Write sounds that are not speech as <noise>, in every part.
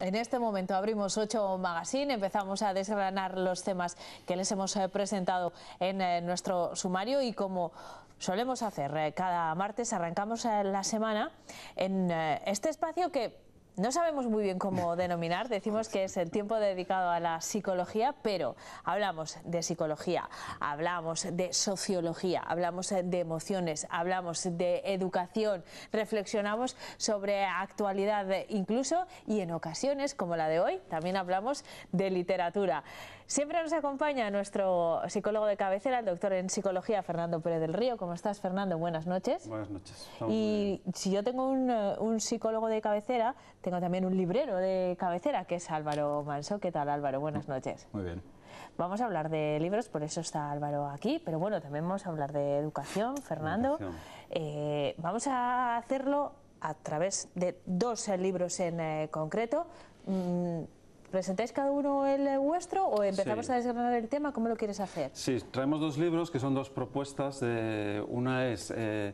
En este momento abrimos ocho magazine, empezamos a desgranar los temas que les hemos eh, presentado en eh, nuestro sumario y como solemos hacer eh, cada martes arrancamos la semana en este espacio que no sabemos muy bien cómo denominar, decimos que es el tiempo dedicado a la psicología, pero hablamos de psicología, hablamos de sociología, hablamos de emociones, hablamos de educación, reflexionamos sobre actualidad incluso y en ocasiones como la de hoy también hablamos de literatura. Siempre nos acompaña nuestro psicólogo de cabecera, el doctor en psicología, Fernando Pérez del Río. ¿Cómo estás, Fernando? Buenas noches. Buenas noches. y si yo tengo eh, un, psicólogo de cabecera, tengo también un librero de cabecera, que es Álvaro Manso. ¿Qué tal, Álvaro? Buenas noches. Muy bien. Vamos a hablar de libros, por eso está Álvaro aquí, pero bueno, también vamos a hablar de educación, Fernando. Eh, vamos a hacerlo a través de dos libros en eh, concreto. Mm, ¿Presentáis cada uno el vuestro o empezamos a desgranar el tema? ¿Cómo lo quieres hacer? Sí, traemos dos libros que son dos propuestas. una es... Eh,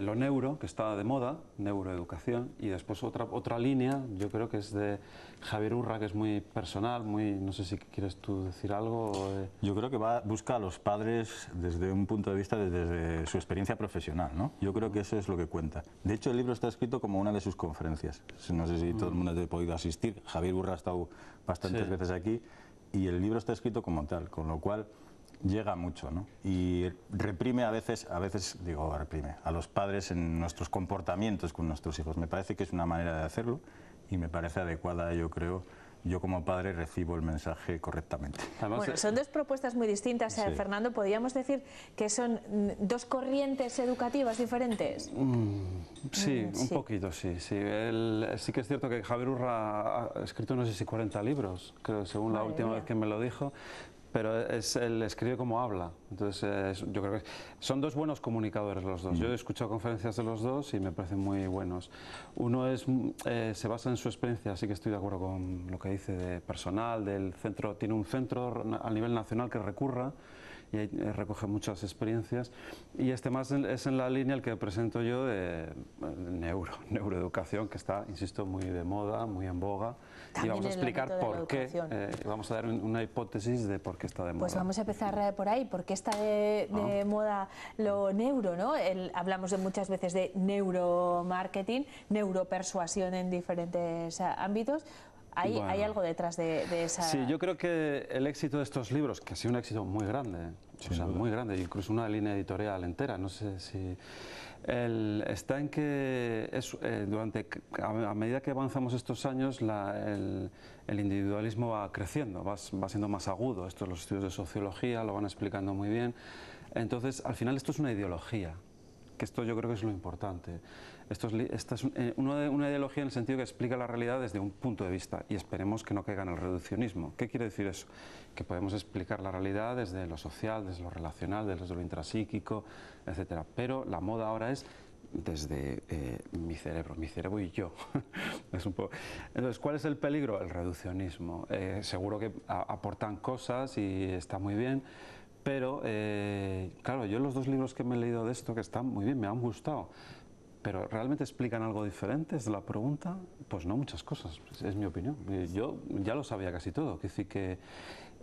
lo neuro, que está de moda, neuroeducación, y después otra, otra línea, yo creo que es de Javier Urra, que es muy personal, muy, no sé si quieres tú decir algo. Eh. Yo creo que va, busca a los padres desde un punto de vista, desde, su experiencia profesional, ¿no? Yo creo que eso es lo que cuenta. De hecho, el libro está escrito como una de sus conferencias. No sé si todo el mm. mundo ha podido asistir, Javier Urra ha estado bastantes veces aquí, y el libro está escrito como tal, con lo cual llega mucho, ¿no? Y reprime a veces, a veces digo reprime, a los padres en nuestros comportamientos con nuestros hijos. Me parece que es una manera de hacerlo y me parece adecuada, yo creo, yo como padre recibo el mensaje correctamente. bueno, eh, son dos propuestas muy distintas, eh, Fernando. ¿Podríamos decir que son dos corrientes educativas diferentes? Mm, sí, mm, un poquito, sí. Sí. sí que es cierto que Javier Urra ha escrito, no sé si 40 libros, creo, según la última vez que me lo dijo, pero es el escribe como habla. Entonces, yo creo que son dos buenos comunicadores los dos. Yo he escuchado conferencias de los dos y me parecen muy buenos. Uno es eh, se basa en su experiencia, así que estoy de acuerdo con lo que dice de personal, del centro. Tiene un centro a nivel nacional que recurra y ahí eh, recoge muchas experiencias. Y este más es en la línea el que presento yo de eh, neuro, neuroeducación, que está, insisto, muy de moda, muy en boga. y vamos a explicar por qué, eh, vamos a dar una hipótesis de por qué está de pues moda. Pues vamos a empezar por ahí, por qué está de, ah. moda lo neuro, ¿no? hablamos de muchas veces de neuromarketing, neuropersuasión en diferentes ámbitos. Hay, algo detrás de, esa... Sí, yo creo que el éxito de estos libros, que ha sido un éxito muy grande, ¿eh? muy grande, incluso una línea editorial entera, no sé si... está en que es, eh, durante, a, medida que avanzamos estos años, el, individualismo va creciendo, va, va, siendo más agudo. Esto los estudios de sociología lo van explicando muy bien. Entonces, al final esto es una ideología, que esto yo creo que es lo importante esta es eh, una, ideología en el sentido que explica la realidad desde un punto de vista y esperemos que no caiga en el reduccionismo. ¿Qué quiere decir eso? Que podemos explicar la realidad desde lo social, desde lo relacional, desde lo intrasíquico, etcétera. Pero la moda ahora es desde eh, mi cerebro, mi cerebro y yo. <laughs> es un poco... Entonces, ¿cuál es el peligro? El reduccionismo. Eh, seguro que aportan cosas y está muy bien, pero claro, yo los dos libros que me he leído de esto, que están muy bien, me han gustado, pero ¿realmente explican algo diferente? ¿Es la pregunta? Pues no muchas cosas, es mi opinión. Yo ya lo sabía casi todo. Quiero decir que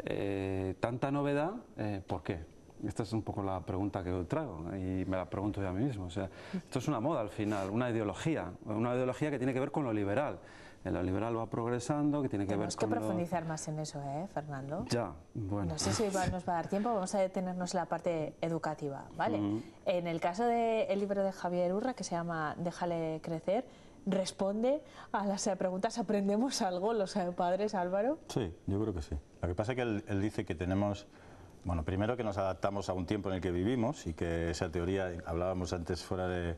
eh, tanta novedad, eh, ¿por qué? Esta es un poco la pregunta que yo traigo y me la pregunto yo a mí mismo. O sea, esto es una moda al final, una ideología, una ideología que tiene que ver con lo liberal el liberal va progresando, que tiene que ver con... Tenemos que profundizar más en eso, ¿eh, Fernando? Ya, bueno. No sé si nos va a dar tiempo, vamos a detenernos en la parte educativa, ¿vale? En el caso del libro de Javier Urra, que se llama Déjale crecer, responde a las preguntas, ¿aprendemos algo los eh, padres, Álvaro? Sí, yo creo que sí. Lo que pasa es que él dice que tenemos... Bueno, primero que nos adaptamos a un tiempo en el que vivimos y que esa teoría, hablábamos antes fuera de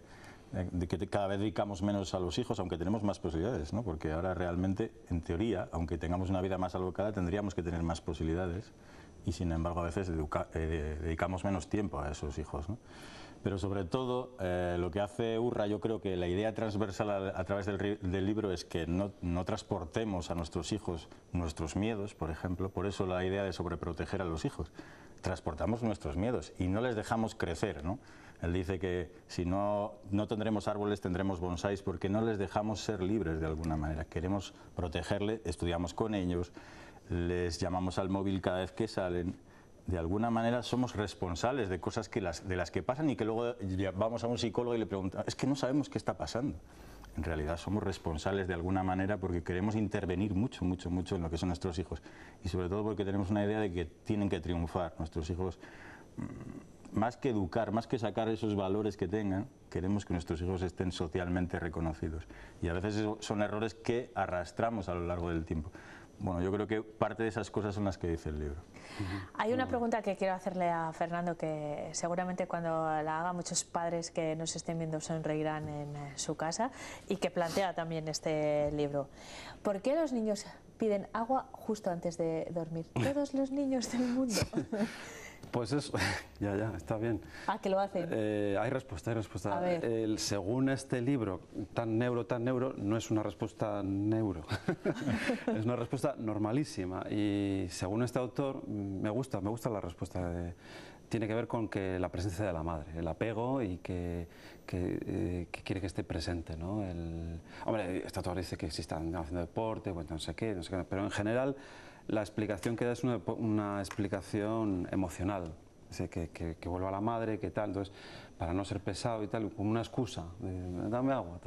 de que cada vez dedicamos menos a los hijos, aunque tenemos más posibilidades, ¿no? porque ahora realmente, en teoría, aunque tengamos una vida más alocada, tendríamos que tener más posibilidades y sin embargo a veces eh, dedicamos menos tiempo a esos hijos. Pero sobre todo, eh, lo que hace Urra, yo creo que la idea transversal a, través del, libro es que no, no, transportemos a nuestros hijos nuestros miedos, por ejemplo, por eso la idea de sobreproteger a los hijos. Transportamos nuestros miedos y no les dejamos crecer, ¿no? Él dice que si no, no tendremos árboles, tendremos bonsáis, porque no les dejamos ser libres de alguna manera. Queremos protegerle, estudiamos con ellos, les llamamos al móvil cada vez que salen, de alguna manera somos responsables de cosas que de las que pasan y que luego vamos a un psicólogo y le preguntamos, es que no sabemos qué está pasando. En realidad somos responsables de alguna manera porque queremos intervenir mucho, mucho, mucho en lo que son nuestros hijos. Y sobre todo porque tenemos una idea de que tienen que triunfar. Nuestros hijos, mm, más que educar, más que sacar esos valores que tengan, queremos que nuestros hijos estén socialmente reconocidos. Y a veces son errores que arrastramos a lo largo del tiempo bueno, yo creo que parte de esas cosas son las que dice el libro. Hay una pregunta que quiero hacerle a Fernando, que seguramente cuando la haga muchos padres que nos estén viendo sonreirán en eh, su casa y que plantea también este libro. ¿Por qué los niños piden agua justo antes de dormir? <laughs> Todos los niños del mundo. <laughs> Pues eso, <laughs> ya, ya, está bien. Ah, que lo hace. Eh, hay respuesta, hay respuesta. El, según este libro, tan neuro, tan neuro, no es una respuesta neuro. <laughs> es una respuesta normalísima. Y según este autor, me gusta, me gusta la respuesta. tiene que ver con que la presencia de la madre, el apego y que, eh, quiere que esté presente. ¿no? El, hombre, este autor dice que si están haciendo deporte, bueno, pues no sé qué, no sé qué, pero en general la explicación que da es una, explicación emocional, que, que, que, vuelva la madre, que tal, entonces, para no ser pesado y tal, como una excusa, dame agua.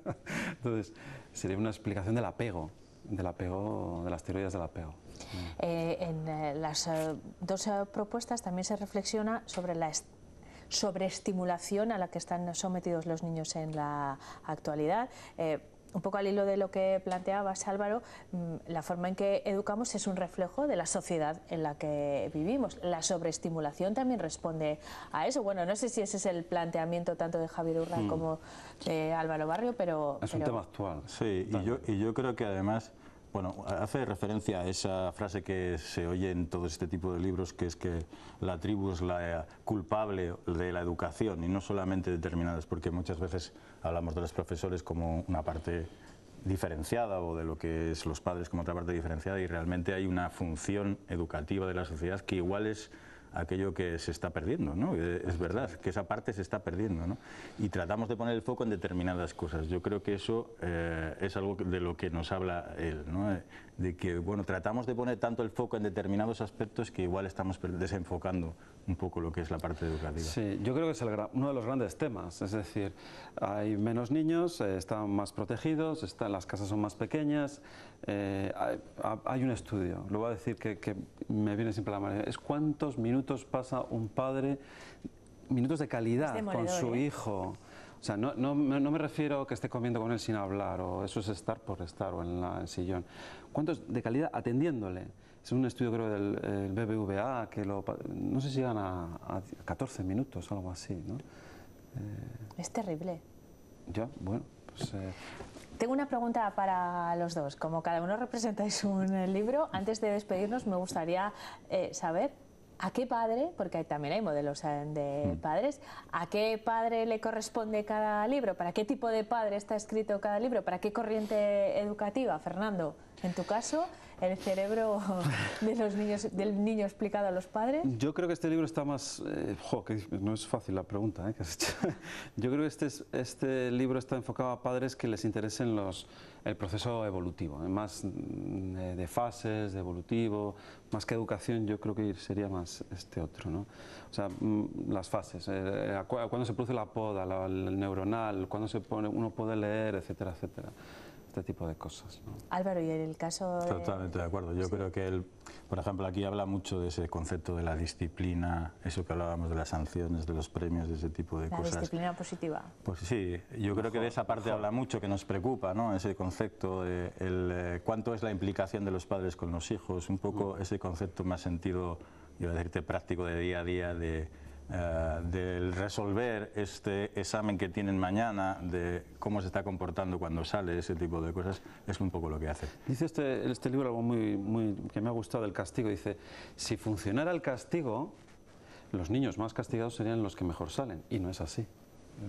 <laughs> entonces, sería una explicación del apego, del apego, de las teorías del apego. Eh, en eh, las eh, dos propuestas también se reflexiona sobre la sobreestimulación a la que están sometidos los niños en la actualidad un poco al hilo de lo que planteabas, Álvaro, mm, la forma en que educamos es un reflejo de la sociedad en la que vivimos. La sobreestimulación también responde a eso. Bueno, no sé si ese es el planteamiento tanto de Javier Urra hmm. como de Álvaro Barrio, pero... Es un tema actual. Sí, y yo, y yo creo que además bueno, hace referencia a esa frase que se oye en todo este tipo de libros, que es que la tribu es la culpable de la educación y no solamente determinadas, porque muchas veces hablamos de los profesores como una parte diferenciada o de lo que es los padres como otra parte diferenciada y realmente hay una función educativa de la sociedad que igual es aquello que se está perdiendo, eh, Es verdad, que esa parte se está perdiendo, Y tratamos de poner el foco en determinadas cosas. Yo creo que eso eh, es algo de lo que nos habla él, eh, De que, bueno, tratamos de poner tanto el foco en determinados aspectos que igual estamos desenfocando un poco lo que es la parte educativa. Sí, yo creo que es uno de los grandes temas, es decir, hay menos niños, eh, están más protegidos, están, las casas son más pequeñas, eh, hay, un estudio, lo voy a decir que, me viene siempre a la mano. es cuántos minutos pasa un padre, minutos de calidad con su ¿eh? hijo. O sea, no, me refiero a que esté comiendo con él sin hablar, o eso es estar por estar, o en el sillón. ¿Cuántos de calidad atendiéndole? es un estudio creo del BBVA, que lo, no sé si llegan a, 14 minutos o algo así. ¿no? Eh, es terrible. Ya, bueno, pues... Eh. Tengo una pregunta para los dos. Como cada uno representáis un eh, libro, antes de despedirnos me gustaría saber ¿A qué padre, porque también hay modelos de mm. padres, a qué padre le corresponde cada libro? ¿Para qué tipo de padre está escrito cada libro? ¿Para qué corriente educativa, Fernando? En tu caso, el cerebro <laughs> de los niños, del niño explicado a los padres? Yo creo que este libro está más... Eh, jo, que no es fácil la pregunta eh, que <laughs> Yo creo que este, este libro está enfocado a padres que les interesen los, el proceso evolutivo, eh, más mm, de, fases, de evolutivo, más que educación yo creo que sería más este otro. ¿no? O sea, mm, las fases, cuando se produce la poda, el neuronal, cuando se pone, uno puede leer, etcétera, etcétera este tipo de cosas. Álvaro, y en el caso... Totalmente de acuerdo. Yo creo que, él, por ejemplo, aquí habla mucho de ese concepto de la disciplina, eso que hablábamos de las sanciones, de los premios, de ese tipo de cosas. La disciplina positiva. Pues sí, yo creo que de esa parte habla mucho, que nos preocupa, ¿no? Ese concepto de el, eh, cuánto es la implicación de los padres con los hijos, un poco mm. ese concepto más sentido, yo decirte, práctico de día a día de eh, del resolver este examen que tienen mañana de cómo se está comportando cuando sale ese tipo de cosas, es un poco lo que hace. Dice este, este libro algo muy, muy, que me ha gustado, el castigo. Dice, si funcionara el castigo, los niños más castigados serían los que mejor salen, y no es así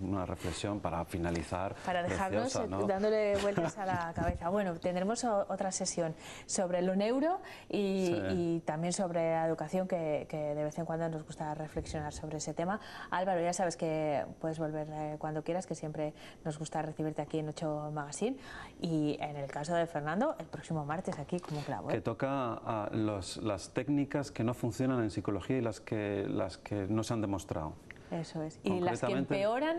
una reflexión para finalizar. Para dejarnos dándole vueltas a la <laughs> cabeza. Bueno, tendremos otra sesión sobre lo neuro y, y también sobre la educación, que, de vez en cuando nos gusta reflexionar sobre ese tema. Álvaro, ya sabes que puedes volver eh, cuando quieras, que siempre nos gusta recibirte aquí en 8 Magazine. Y en el caso de Fernando, el próximo martes aquí como clavo. te Que ¿eh? toca las técnicas que no funcionan en psicología y las que, las que no se han demostrado. Eso es. Y las que empeoran,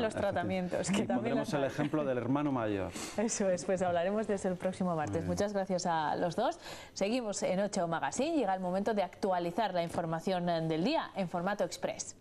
los tratamientos. y el ejemplo del hermano mayor. Eso es, pues hablaremos de eso el próximo martes. Muchas gracias a los dos. Seguimos en 8 Magazine. Llega el momento de actualizar la información del día en formato express.